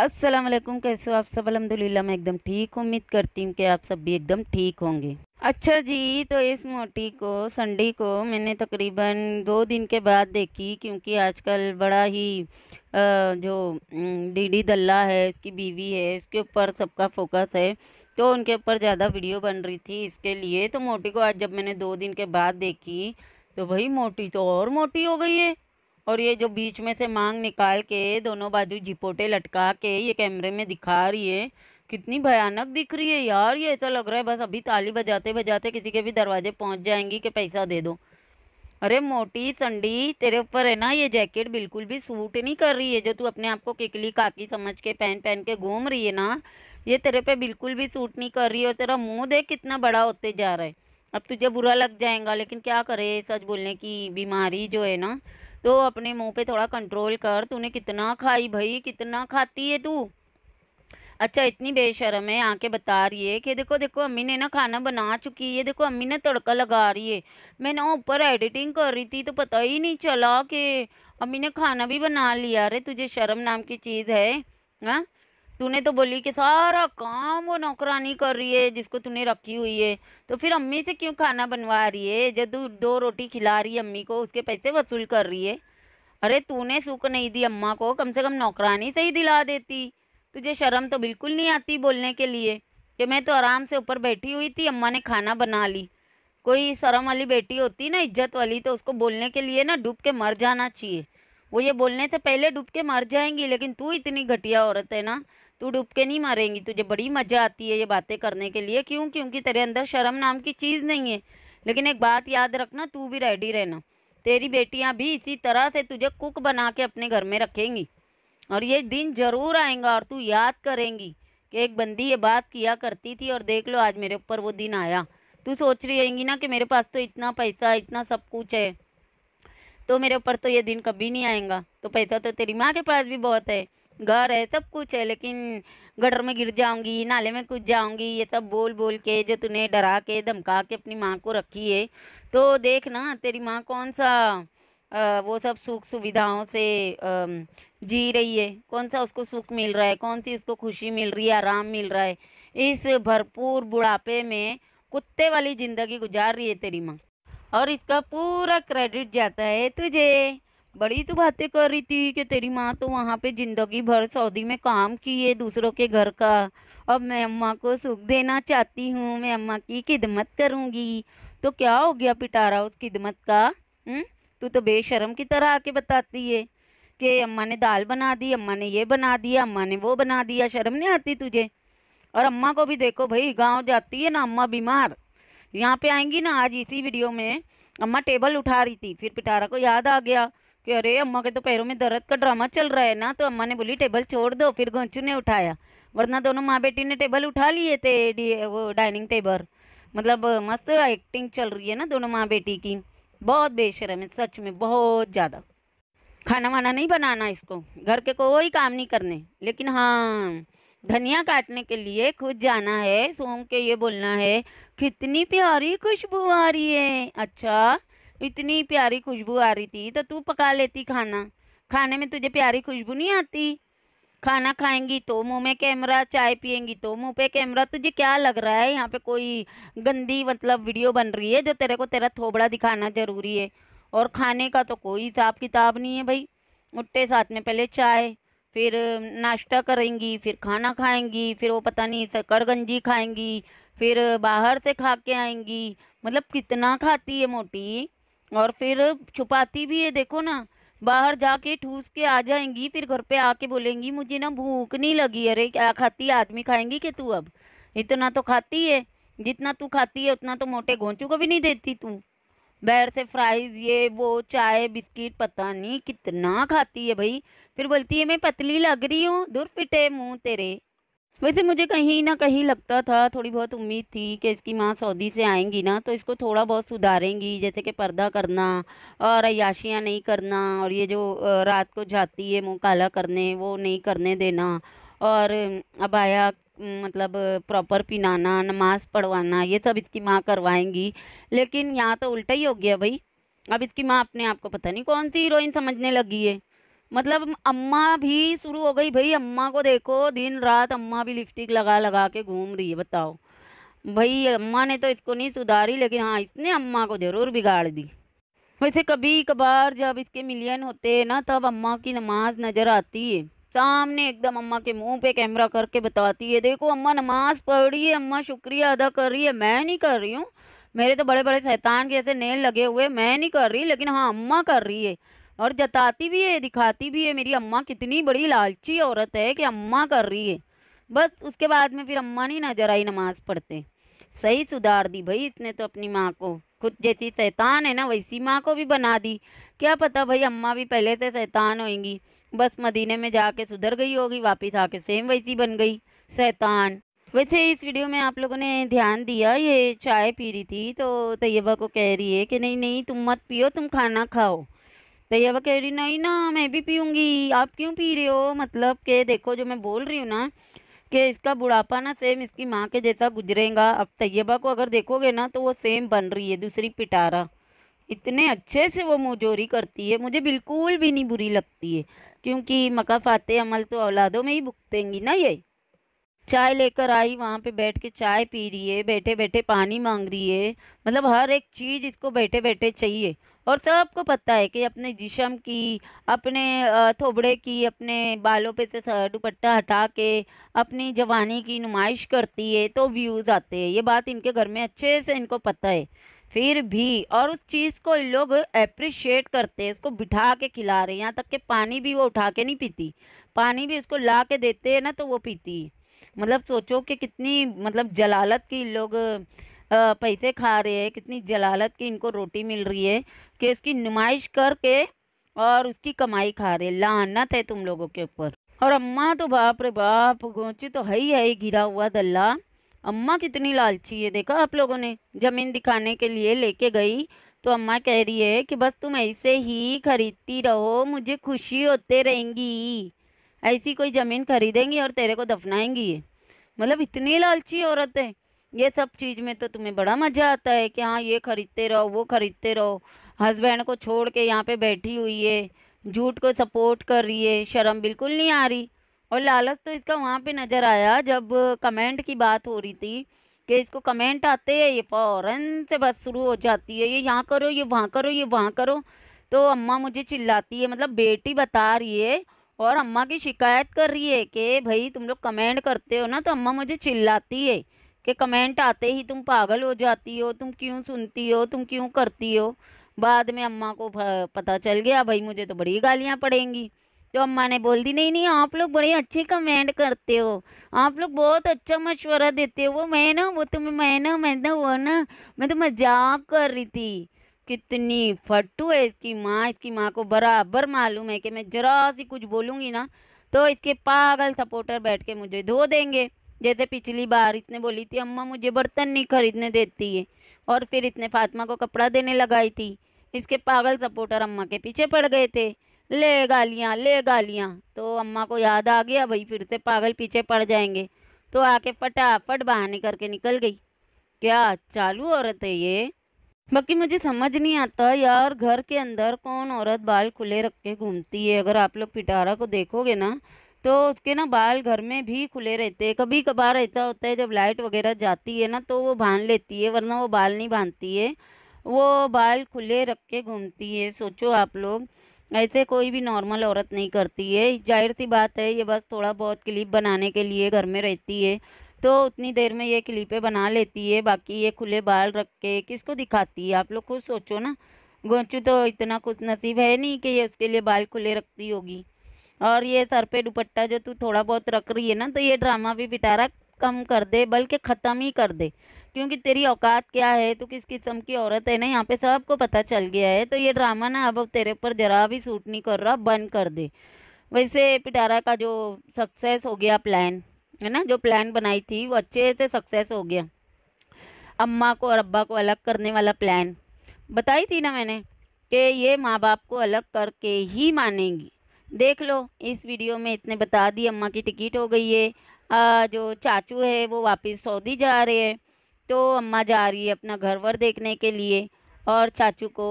अस्सलाम वालेकुम कैसे हो आप सब अलहमदिल्ला मैं एकदम ठीक उम्मीद करती हूँ कि आप सब भी एकदम ठीक होंगे अच्छा जी तो इस मोटी को संडी को मैंने तकरीबन दो दिन के बाद देखी क्योंकि आजकल बड़ा ही जो डीडी दल्ला है इसकी बीवी है इसके ऊपर सबका फोकस है तो उनके ऊपर ज़्यादा वीडियो बन रही थी इसके लिए तो मोटी को आज जब मैंने दो दिन के बाद देखी तो भाई मोटी तो और मोटी हो गई है और ये जो बीच में से मांग निकाल के दोनों बाजू जिपोटे लटका के ये कैमरे में दिखा रही है कितनी भयानक दिख रही है यार ये ऐसा लग रहा है बस अभी ताली बजाते बजाते किसी के भी दरवाजे पहुंच जाएंगी कि पैसा दे दो अरे मोटी संडी तेरे ऊपर है ना ये जैकेट बिल्कुल भी सूट नहीं कर रही है जो तू अपने आप को किकली काकी समझ के पहन पहन के घूम रही है ना ये तेरे पे बिल्कुल भी सूट नहीं कर रही है और तेरा मुँह देख कितना बड़ा होते जा रहा है अब तुझे बुरा लग जाएगा लेकिन क्या करे सच बोलने की बीमारी जो है ना तो अपने मुंह पे थोड़ा कंट्रोल कर तूने कितना खाई भाई कितना खाती है तू अच्छा इतनी बेशरम है आके बता रही है कि देखो देखो अम्मी ने ना खाना बना चुकी है देखो अम्मी ने तड़का लगा रही है मैं ना ऊपर एडिटिंग कर रही थी तो पता ही नहीं चला कि अम्मी ने खाना भी बना लिया अरे तुझे शर्म नाम की चीज़ है हाँ तूने तो बोली कि सारा काम वो नौकरानी कर रही है जिसको तूने रखी हुई है तो फिर अम्मी से क्यों खाना बनवा रही है जब तू दो रोटी खिला रही है अम्मी को उसके पैसे वसूल कर रही है अरे तूने सुख नहीं दी अम्मा को कम से कम नौकरानी से ही दिला देती तुझे शर्म तो बिल्कुल नहीं आती बोलने के लिए कि मैं तो आराम से ऊपर बैठी हुई थी अम्मा ने खाना बना ली कोई शर्म वाली बेटी होती ना इज्जत वाली तो उसको बोलने के लिए ना डूब के मर जाना चाहिए वो ये बोलने से पहले डूब के मर जाएंगी लेकिन तू इतनी घटिया औरत है ना तू डूब के नहीं मारेंगी तुझे बड़ी मज़ा आती है ये बातें करने के लिए क्यों क्योंकि तेरे अंदर शर्म नाम की चीज़ नहीं है लेकिन एक बात याद रखना तू भी रेडी रहना तेरी बेटियां भी इसी तरह से तुझे कुक बना के अपने घर में रखेंगी और ये दिन ज़रूर आएगा और तू याद करेंगी कि एक बंदी ये बात किया करती थी और देख लो आज मेरे ऊपर वो दिन आया तू सोच रही होगी ना कि मेरे पास तो इतना पैसा इतना सब कुछ है तो मेरे ऊपर तो ये दिन कभी नहीं आएगा तो पैसा तो तेरी माँ के पास भी बहुत है घर है सब कुछ है लेकिन गटर में गिर जाऊंगी नाले में कुछ जाऊंगी ये सब बोल बोल के जो तूने डरा के धमका के अपनी माँ को रखी है तो देख ना तेरी माँ कौन सा आ, वो सब सुख सुविधाओं से आ, जी रही है कौन सा उसको सुख मिल रहा है कौन सी उसको खुशी मिल रही है आराम मिल रहा है इस भरपूर बुढ़ापे में कुत्ते वाली ज़िंदगी गुजार रही है तेरी माँ और इसका पूरा क्रेडिट जाता है तुझे बड़ी तो बातें कर रही थी कि तेरी माँ तो वहाँ पे ज़िंदगी भर सऊदी में काम की है दूसरों के घर का अब मैं अम्मा को सुख देना चाहती हूँ मैं अम्मा की खिदमत करूँगी तो क्या हो गया पिटारा उस खिदमत का हम्म? तू तो बेशरम की तरह आके बताती है कि अम्मा ने दाल बना दी अम्मा ने ये बना दिया अम्मा ने वो बना दिया शर्म नहीं आती तुझे और अम्मा को भी देखो भाई गाँव जाती है ना अम्मा बीमार यहाँ पे आएंगी ना आज इसी वीडियो में अम्मा टेबल उठा रही थी फिर पिटारा को याद आ गया कि अरे अम्मा के तो पैरों में दर्द का ड्रामा चल रहा है ना तो अम्मा ने बोली टेबल छोड़ दो फिर घोंचू ने उठाया वरना दोनों माँ बेटी ने टेबल उठा लिए थे वो डाइनिंग टेबल मतलब मस्त एक्टिंग चल रही है ना दोनों माँ बेटी की बहुत बेशरम है सच में बहुत ज़्यादा खाना वाना नहीं बनाना इसको घर के कोई काम नहीं करने लेकिन हाँ धनिया काटने के लिए खुद जाना है सोम के ये बोलना है कितनी प्यारी खुशबू आ रही है अच्छा इतनी प्यारी खुशबू आ रही थी तो तू पका लेती खाना खाने में तुझे प्यारी खुशबू नहीं आती खाना खाएंगी तो मुंह में कैमरा चाय पियेंगी तो मुंह पे कैमरा तुझे क्या लग रहा है यहाँ पे कोई गंदी मतलब वीडियो बन रही है जो तेरे को तेरा थोबड़ा दिखाना ज़रूरी है और खाने का तो कोई हिसाब किताब नहीं है भाई मुट्टे साथ में पहले चाय फिर नाश्ता करेंगी फिर खाना खाएंगी फिर वो पता नहीं शकरगंजी खाएंगी फिर बाहर से खा के आएंगी मतलब कितना खाती है मोटी और फिर छुपाती भी है देखो ना बाहर जाके ठूस के आ जाएंगी फिर घर पे आके बोलेंगी मुझे ना भूख नहीं लगी अरे क्या खाती है आदमी खाएंगी कि तू अब इतना तो खाती है जितना तू खाती है उतना तो मोटे घोंचू को भी नहीं देती तू बैर से फ्राइज़ ये वो चाय बिस्किट पता नहीं कितना खाती है भाई फिर बोलती है मैं पतली लग रही हूँ दूर फिटे मुँह तेरे वैसे मुझे कहीं ना कहीं लगता था थोड़ी बहुत उम्मीद थी कि इसकी माँ सऊदी से आएंगी ना तो इसको थोड़ा बहुत सुधारेंगी जैसे कि पर्दा करना और अयाशियाँ नहीं करना और ये जो रात को जाती है मुँह काला करने वो नहीं करने देना और अबाया मतलब प्रॉपर पिनाना नमाज़ पढ़वाना ये सब इसकी माँ करवाएंगी लेकिन यहाँ तो उल्टा ही हो गया भाई अब इसकी माँ अपने आप को पता नहीं कौन सी हीरोइन समझने लगी है मतलब अम्मा भी शुरू हो गई भाई अम्मा को देखो दिन रात अम्मा भी लिपस्टिक लगा लगा के घूम रही है बताओ भाई अम्मा ने तो इसको नहीं सुधारी लेकिन हाँ इसने अम्मा को ज़रूर बिगाड़ दी वैसे कभी कभार जब इसके मिलियन होते हैं ना तब अम्मा की नमाज नज़र आती है सामने एकदम अम्मा के मुंह पे कैमरा करके बताती है देखो अम्मा नमाज पढ़ रही है अम्मा शुक्रिया अदा कर रही है मैं नहीं कर रही हूँ मेरे तो बड़े बड़े शैतान के ऐसे नेल लगे हुए मैं नहीं कर रही लेकिन हाँ अम्मा कर रही है और जताती भी है दिखाती भी है मेरी अम्मा कितनी बड़ी लालची औरत है कि अम्मा कर रही है बस उसके बाद में फिर अम्मा नहीं नजर आई नमाज पढ़ते सही सुधार दी भाई इसने तो अपनी माँ को खुद जैसी शैतान है ना वैसी माँ को भी बना दी क्या पता भाई अम्मा भी पहले से शैतान होएंगी बस मदीने में जाके सुधर गई होगी वापस आके सेम वैसी बन गई शैतान वैसे इस वीडियो में आप लोगों ने ध्यान दिया ये चाय पी रही थी तो तैयबा को कह रही है कि नहीं नहीं तुम मत पियो तुम खाना खाओ तैयबा कह रही नहीं ना मैं भी पीऊँगी आप क्यों पी रहे हो मतलब कि देखो जो मैं बोल रही हूँ ना कि इसका बुढ़ापा ना सेम इसकी माँ के जैसा गुजरेगा अब तैयबा को अगर देखोगे ना तो वो सेम बन रही है दूसरी पिटारा इतने अच्छे से वो मुजोरी करती है मुझे बिल्कुल भी नहीं बुरी लगती है क्योंकि मकाफात अमल तो औलादों में ही भुगतेंगी ना ये चाय लेकर आई वहाँ पे बैठ के चाय पी रही है बैठे बैठे पानी मांग रही है मतलब हर एक चीज़ इसको बैठे बैठे चाहिए और सबको पता है कि अपने जिशम की अपने थोबड़े की अपने बालों पे से दुपट्टा हटा के अपनी जवानी की नुमाइश करती है तो व्यूज़ आते हैं ये बात इनके घर में अच्छे से इनको पता है फिर भी और उस चीज़ को लोग अप्रिशिएट करते हैं इसको बिठा के खिला रहे हैं यहाँ तक कि पानी भी वो उठा के नहीं पीती पानी भी उसको ला के देते हैं ना तो वो पीती मतलब सोचो कि कितनी मतलब जलालत की लोग पैसे खा रहे हैं कितनी जलालत की इनको रोटी मिल रही है कि उसकी नुमाइश करके और उसकी कमाई खा रहे लानत है तुम लोगों के ऊपर और अम्मा तो बाप रे बाप गोची तो है ही है घिरा हुआ दल्ला अम्मा कितनी लालची है देखा आप लोगों ने ज़मीन दिखाने के लिए लेके गई तो अम्मा कह रही है कि बस तुम ऐसे ही खरीदती रहो मुझे खुशी होते रहेंगी ऐसी कोई ज़मीन खरीदेंगी और तेरे को दफनाएंगी मतलब इतनी लालची औरत है ये सब चीज़ में तो तुम्हें बड़ा मज़ा आता है कि हाँ ये खरीदते रहो वो खरीदते रहो हस्बैंड को छोड़ के यहाँ पे बैठी हुई है झूठ को सपोर्ट कर रही है शर्म बिल्कुल नहीं आ रही और लालच तो इसका वहाँ पे नज़र आया जब कमेंट की बात हो रही थी कि इसको कमेंट आते हैं ये फ़ौरन से बस शुरू हो जाती है ये यहाँ करो ये वहाँ करो ये वहाँ करो तो अम्मा मुझे चिल्लाती है मतलब बेटी बता रही है और अम्मा की शिकायत कर रही है कि भाई तुम लोग कमेंट करते हो ना तो अम्मा मुझे चिल्लाती है कि कमेंट आते ही तुम पागल हो जाती हो तुम क्यों सुनती हो तुम क्यों करती हो बाद में अम्मा को पता चल गया भाई मुझे तो बड़ी गालियाँ पड़ेंगी तो अम्मा ने बोल दी नहीं नहीं आप लोग बड़े अच्छे कमेंट करते हो आप लोग बहुत अच्छा मशवरा देते हो वो मैं ना वो तो मैं ना मैं ना वो ना मैं तो मजाक कर रही थी कितनी फटू है इसकी माँ इसकी माँ को बराबर मालूम है कि मैं जरा सी कुछ बोलूँगी ना तो इसके पागल सपोर्टर बैठ के मुझे धो देंगे जैसे पिछली बार इसने बोली थी अम्मा मुझे बर्तन नहीं खरीदने देती है और फिर इसने फातिमा को कपड़ा देने लगाई थी इसके पागल सपोर्टर अम्मा के पीछे पड़ गए थे ले गालियाँ ले गालियाँ तो अम्मा को याद आ गया भाई फिर से पागल पीछे पड़ जाएंगे तो आके फटाफट बहाने करके निकल गई क्या चालू औरत है ये बाकी मुझे समझ नहीं आता यार घर के अंदर कौन औरत बाल खुले रख के घूमती है अगर आप लोग पिटारा को देखोगे ना तो उसके ना बाल घर में भी खुले रहते हैं कभी कभार ऐसा होता है जब लाइट वगैरह जाती है ना तो वो बांध लेती है वरना वो बाल नहीं बांधती है वो बाल खुले रख के घूमती है सोचो आप लोग ऐसे कोई भी नॉर्मल औरत नहीं करती है जाहिर सी बात है ये बस थोड़ा बहुत क्लिप बनाने के लिए घर में रहती है तो उतनी देर में ये क्लिपें बना लेती है बाकी ये खुले बाल रख के किसको दिखाती है आप लोग खुद सोचो ना गोचू तो इतना कुछ नसीब है नहीं कि ये उसके लिए बाल खुले रखती होगी और ये सर पे दुपट्टा जो तू थोड़ा बहुत रख रही है ना तो ये ड्रामा भी बिटारा कम कर दे बल्कि ख़त्म ही कर दे क्योंकि तेरी औकात क्या है तू किस किस्म की औरत है ना यहाँ पे सबको पता चल गया है तो ये ड्रामा ना अब तेरे ऊपर ज़रा भी सूट नहीं कर रहा बंद कर दे वैसे पिटारा का जो सक्सेस हो गया प्लान है ना जो प्लान बनाई थी वो अच्छे से सक्सेस हो गया अम्मा को और अब्बा को अलग करने वाला प्लान बताई थी ना मैंने कि ये माँ बाप को अलग करके ही मानेंगी देख लो इस वीडियो में इतने बता दी अम्मा की टिकट हो गई है आ, जो चाचू है वो वापस सऊदी जा रहे हैं तो अम्मा जा रही है अपना घर वर देखने के लिए और चाचू को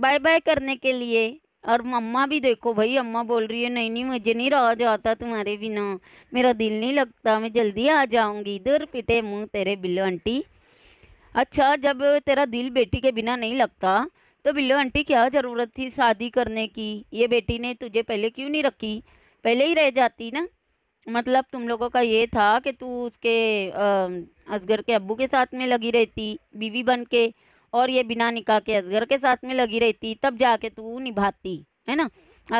बाय बाय करने के लिए और मम्मा भी देखो भाई अम्मा बोल रही है नहीं नहीं मुझे नहीं रहा जाता तुम्हारे बिना मेरा दिल नहीं लगता मैं जल्दी आ जाऊंगी इधर पिटे मुंह तेरे बिल्लो आंटी अच्छा जब तेरा दिल बेटी के बिना नहीं लगता तो बिल्लो आंटी क्या ज़रूरत थी शादी करने की ये बेटी ने तुझे पहले क्यों नहीं रखी पहले ही रह जाती ना मतलब तुम लोगों का ये था कि तू उसके असगर के अब्बू के साथ में लगी रहती बीवी बन के और ये बिना निकाह के असगर के साथ में लगी रहती तब जाके तू निभाती है ना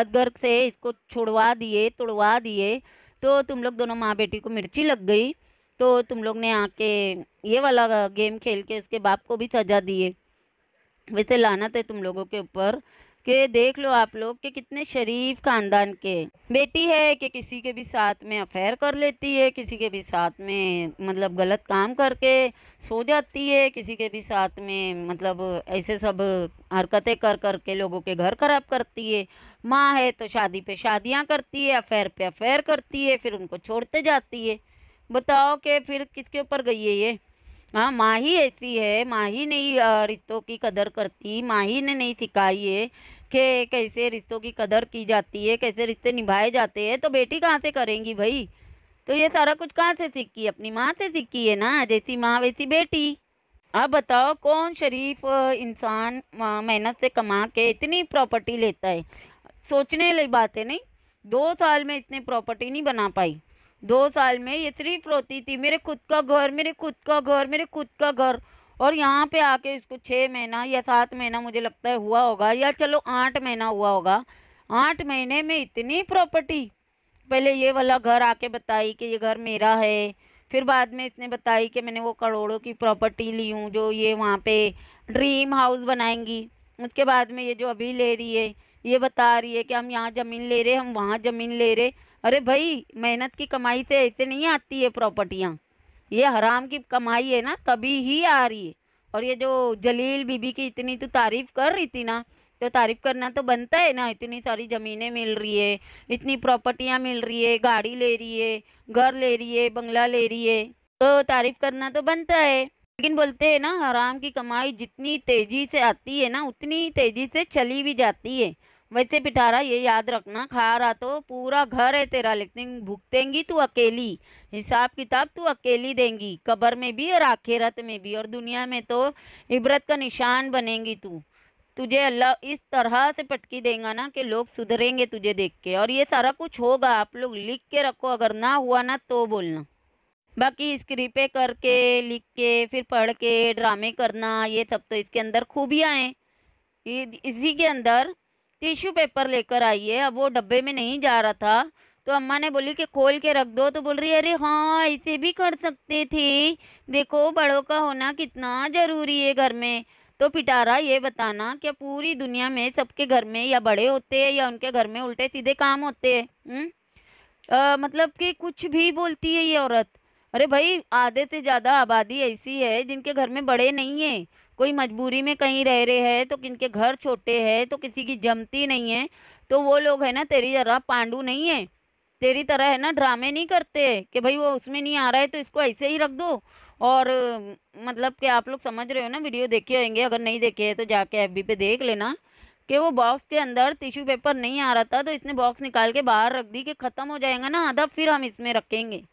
असगर से इसको छोड़वा दिए तोड़वा दिए तो तुम लोग दोनों माँ बेटी को मिर्ची लग गई तो तुम लोग ने आके ये वाला गेम खेल के उसके बाप को भी सजा दिए वैसे लाना थे तुम लोगों के ऊपर कि देख लो आप लोग कि कितने शरीफ खानदान के बेटी है कि किसी के भी साथ में अफेयर कर लेती है किसी के भी साथ में मतलब गलत काम करके सो जाती है किसी के भी साथ में मतलब ऐसे सब हरकतें कर कर के लोगों के घर खराब करती है माँ है तो शादी पे शादियाँ करती है अफेयर पे अफेयर करती है फिर उनको छोड़ते जाती है बताओ कि फिर किसके ऊपर गई है ये हाँ माँ ही ऐसी है माँ ही नहीं रिश्तों की कदर करती माँ ही ने नहीं सिखाई है कि कैसे रिश्तों की कदर की जाती है कैसे रिश्ते निभाए जाते हैं तो बेटी कहाँ से करेंगी भाई तो ये सारा कुछ कहाँ से सीखी अपनी माँ से सीखी है ना जैसी माँ वैसी बेटी अब बताओ कौन शरीफ इंसान मेहनत से कमा के इतनी प्रॉपर्टी लेता है सोचने लगी बात है नहीं दो साल में इतनी प्रॉपर्टी नहीं बना पाई दो साल में ये सिर्फ रोती थी मेरे खुद का घर मेरे खुद का घर मेरे खुद का घर और यहाँ पे आके इसको छः महीना या सात महीना मुझे लगता है हुआ होगा या चलो आठ महीना हुआ होगा आठ महीने में इतनी प्रॉपर्टी पहले ये वाला घर आके बताई कि ये घर मेरा है फिर बाद में इसने बताई कि मैंने वो करोड़ों की प्रॉपर्टी ली हूँ जो ये वहाँ पे ड्रीम हाउस बनाएंगी उसके बाद में ये जो अभी ले रही है ये बता रही है कि हम यहाँ ज़मीन ले रहे हम वहाँ ज़मीन ले रहे अरे भाई मेहनत की कमाई से ऐसे नहीं आती है प्रॉपर्टियाँ ये हराम की कमाई है ना तभी ही आ रही है और ये जो जलील बीबी की इतनी तो तारीफ़ कर रही थी ना तो तारीफ़ करना तो बनता है ना इतनी सारी ज़मीनें मिल रही है इतनी प्रॉपर्टियाँ मिल रही है गाड़ी ले रही है घर ले रही है बंगला ले रही है तो तारीफ़ करना तो बनता है लेकिन बोलते हैं ना हराम की कमाई जितनी तेज़ी से आती है ना उतनी तेज़ी से चली भी जाती है वैसे पिटारा ये याद रखना खा रहा तो पूरा घर है तेरा लेकिन भुगतेंगी तू अकेली हिसाब किताब तू अकेली देंगी कब्र में भी और आखिरत में भी और दुनिया में तो इबरत का निशान बनेंगी तू तुझे अल्लाह इस तरह से पटकी देगा ना कि लोग सुधरेंगे तुझे देख के और ये सारा कुछ होगा आप लोग लिख के रखो अगर ना हुआ ना तो बोलना बाकी स्क्रिपे करके लिख के फिर पढ़ के ड्रामे करना ये सब तो इसके अंदर खूबियाँ हैं इसी के अंदर टिश्यू पेपर लेकर आई है अब वो डब्बे में नहीं जा रहा था तो अम्मा ने बोली कि खोल के रख दो तो बोल रही है अरे हाँ ऐसे भी कर सकते थे देखो बड़ों का होना कितना ज़रूरी है घर में तो पिटारा ये बताना क्या पूरी दुनिया में सबके घर में या बड़े होते हैं या उनके घर में उल्टे सीधे काम होते हैं हम्म? मतलब कि कुछ भी बोलती है ये औरत अरे भाई आधे से ज़्यादा आबादी ऐसी है जिनके घर में बड़े नहीं हैं कोई मजबूरी में कहीं रह रहे हैं तो किनके घर छोटे हैं तो किसी की जमती नहीं है तो वो लोग है ना तेरी तरह पांडू नहीं है तेरी तरह है ना ड्रामे नहीं करते कि भाई वो उसमें नहीं आ रहा है तो इसको ऐसे ही रख दो और मतलब कि आप लोग समझ रहे हो ना वीडियो देखे होंगे अगर नहीं देखे है तो जाके एफ पे देख लेना कि वो बॉक्स के अंदर टिश्यू पेपर नहीं आ रहा था तो इसने बॉक्स निकाल के बाहर रख दी कि ख़त्म हो जाएगा ना आधा फिर हम इसमें रखेंगे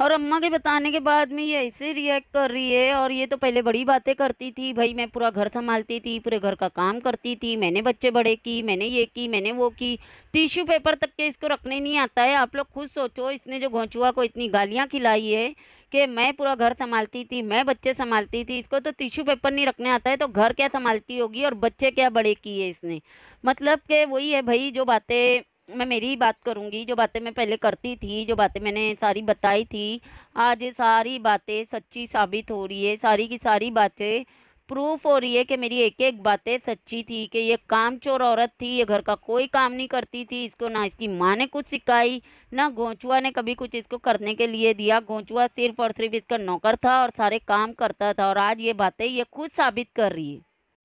और अम्मा के बताने के बाद में ये ऐसे रिएक्ट कर रही है और ये तो पहले बड़ी बातें करती थी भाई मैं पूरा घर संभालती थी पूरे घर का काम करती थी मैंने बच्चे बड़े की मैंने ये की मैंने वो की टिश्यू पेपर तक के इसको रखने नहीं आता है आप लोग खुद सोचो इसने जो घोंचुआ को इतनी गालियाँ खिलाई है कि मैं पूरा घर संभालती थी मैं बच्चे संभालती थी इसको तो टिश्यू पेपर नहीं रखने आता है तो घर क्या संभालती होगी और बच्चे क्या बड़े किए इसने मतलब कि वही है भाई जो बातें मैं मेरी ही बात करूँगी जो बातें मैं पहले करती थी जो बातें मैंने सारी बताई थी आज ये सारी बातें सच्ची साबित हो रही है सारी की सारी बातें प्रूफ हो रही है कि मेरी एक एक बातें सच्ची थी कि ये काम चोर औरत थी ये घर का कोई काम नहीं करती थी इसको ना इसकी माँ ने कुछ सिखाई ना घोंचुआ ने कभी कुछ इसको करने के लिए दिया घोंचुआ सिर्फ और सिर्फ इसका नौकर था और सारे काम करता था और आज ये बातें ये खुद साबित कर रही है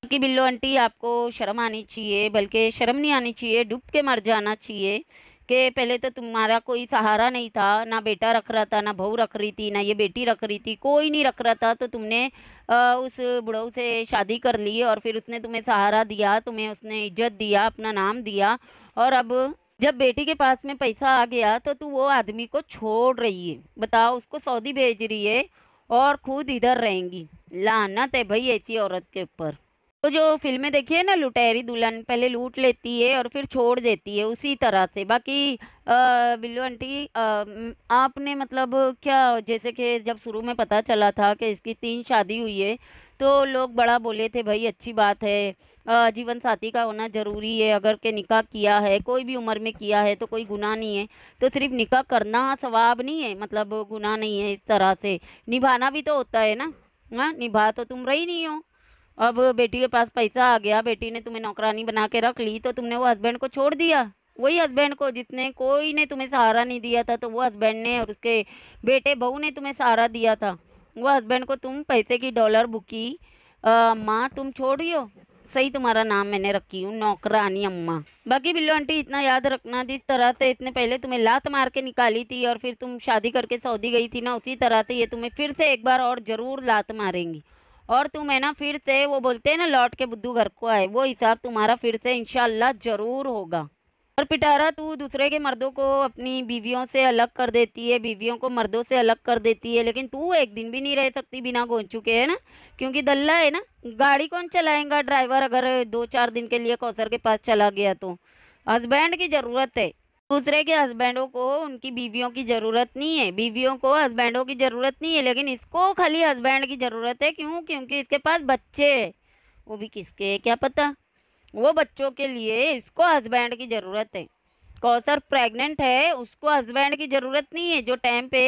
कि बिल्लो आंटी आपको शर्म आनी चाहिए बल्कि शर्म नहीं आनी चाहिए डूब के मर जाना चाहिए कि पहले तो तुम्हारा कोई सहारा नहीं था ना बेटा रख रहा था ना बहू रख रही थी ना ये बेटी रख रही थी कोई नहीं रख रहा था तो तुमने आ, उस बुढ़ऊ से शादी कर ली और फिर उसने तुम्हें सहारा दिया तुम्हें उसने इज्जत दिया अपना नाम दिया और अब जब बेटी के पास में पैसा आ गया तो तू वो आदमी को छोड़ रही है बताओ उसको सऊदी भेज रही है और खुद इधर रहेंगी लानत है भाई ऐसी औरत के ऊपर तो जो फिल्में देखिए ना लुटेरी दुल्हन पहले लूट लेती है और फिर छोड़ देती है उसी तरह से बाकी बिल्लू आंटी आपने मतलब क्या जैसे कि जब शुरू में पता चला था कि इसकी तीन शादी हुई है तो लोग बड़ा बोले थे भाई अच्छी बात है जीवन साथी का होना ज़रूरी है अगर के निकाह किया है कोई भी उम्र में किया है तो कोई गुनाह नहीं है तो सिर्फ निकाह करना स्वाब नहीं है मतलब गुनाह नहीं है इस तरह से निभाना भी तो होता है ना हाँ निभा तो तुम रही नहीं हो अब बेटी के पास पैसा आ गया बेटी ने तुम्हें नौकरानी बना के रख ली तो तुमने वो हस्बैंड को छोड़ दिया वही हस्बैंड को जितने कोई ने तुम्हें सहारा नहीं दिया था तो वो हस्बैंड ने और उसके बेटे बहू ने तुम्हें सहारा दिया था वो हस्बैंड को तुम पैसे की डॉलर बुकी माँ तुम छोड़ियो सही तुम्हारा नाम मैंने रखी हूँ नौकरानी अम्मा बाकी बिल्लो आंटी इतना याद रखना जिस तरह से इतने पहले तुम्हें लात मार के निकाली थी और फिर तुम शादी करके सऊदी गई थी ना उसी तरह से ये तुम्हें फिर से एक बार और ज़रूर लात मारेंगी और तुम है ना फिर से वो बोलते हैं ना लौट के बुद्धू घर को आए वो हिसाब तुम्हारा फिर से इनशाला ज़रूर होगा और पिटारा तू दूसरे के मर्दों को अपनी बीवियों से अलग कर देती है बीवियों को मर्दों से अलग कर देती है लेकिन तू एक दिन भी नहीं रह सकती बिना गोन चुके है ना क्योंकि दल्ला है ना गाड़ी कौन चलाएगा ड्राइवर अगर दो चार दिन के लिए कौसर के पास चला गया तो हस्बैंड की ज़रूरत है दूसरे के हस्बैंडों को उनकी बीवियों की ज़रूरत नहीं है बीवियों को हस्बैंडों की ज़रूरत नहीं है लेकिन इसको खाली हस्बैंड की ज़रूरत है क्यों क्योंकि इसके पास बच्चे है वो भी किसके है क्या पता वो बच्चों के लिए इसको हस्बैंड की ज़रूरत है कौसर प्रेग्नेंट है उसको हस्बैंड की ज़रूरत नहीं है जो टाइम पे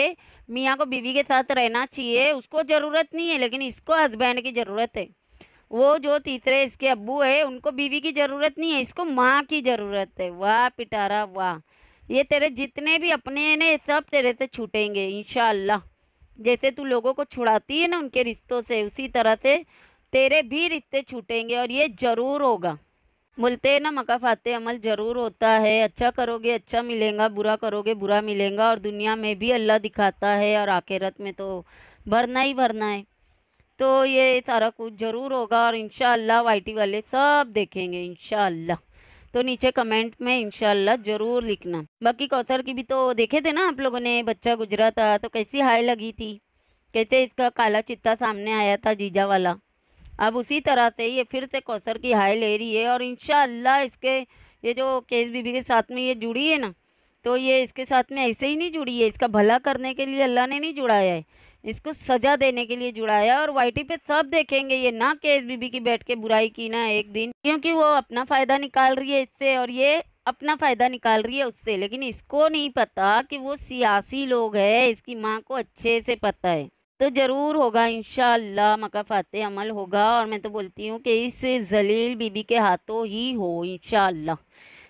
मियाँ को बीवी के साथ रहना चाहिए उसको ज़रूरत नहीं है लेकिन इसको हस्बैंड की ज़रूरत है वो जो तीसरे इसके अबू है उनको बीवी की ज़रूरत नहीं है इसको माँ की ज़रूरत है वाह पिटारा वाह ये तेरे जितने भी अपने हैं ना सब तेरे से छूटेंगे इन जैसे तू लोगों को छुड़ाती है ना उनके रिश्तों से उसी तरह से तेरे भी रिश्ते छूटेंगे और ये ज़रूर होगा बोलते हैं ना मका फाते अमल ज़रूर होता है अच्छा करोगे अच्छा मिलेगा बुरा करोगे बुरा मिलेगा और दुनिया में भी अल्लाह दिखाता है और आखिरत में तो भरना ही भरना है तो ये सारा कुछ ज़रूर होगा और इन शाह वाले सब देखेंगे इन तो नीचे कमेंट में इनशाला ज़रूर लिखना बाकी कौसर की भी तो देखे थे ना आप लोगों ने बच्चा गुजरा था तो कैसी हाय लगी थी कैसे इसका काला चित्ता सामने आया था जीजा वाला अब उसी तरह से ये फिर से कौसर की हाय ले रही है और इन इसके ये जो केस बीबी के साथ में ये जुड़ी है ना तो ये इसके साथ में ऐसे ही नहीं जुड़ी है इसका भला करने के लिए अल्लाह ने नहीं जुड़ाया है इसको सजा देने के लिए जुड़ा है और वाईटी पे सब देखेंगे ये ना केस बीबी की बैठ के बुराई की ना एक दिन क्योंकि वो अपना फ़ायदा निकाल रही है इससे और ये अपना फ़ायदा निकाल रही है उससे लेकिन इसको नहीं पता कि वो सियासी लोग है इसकी माँ को अच्छे से पता है तो ज़रूर होगा इन मका फ़ातह अमल होगा और मैं तो बोलती हूँ कि इस जलील बीबी के हाथों ही हो इन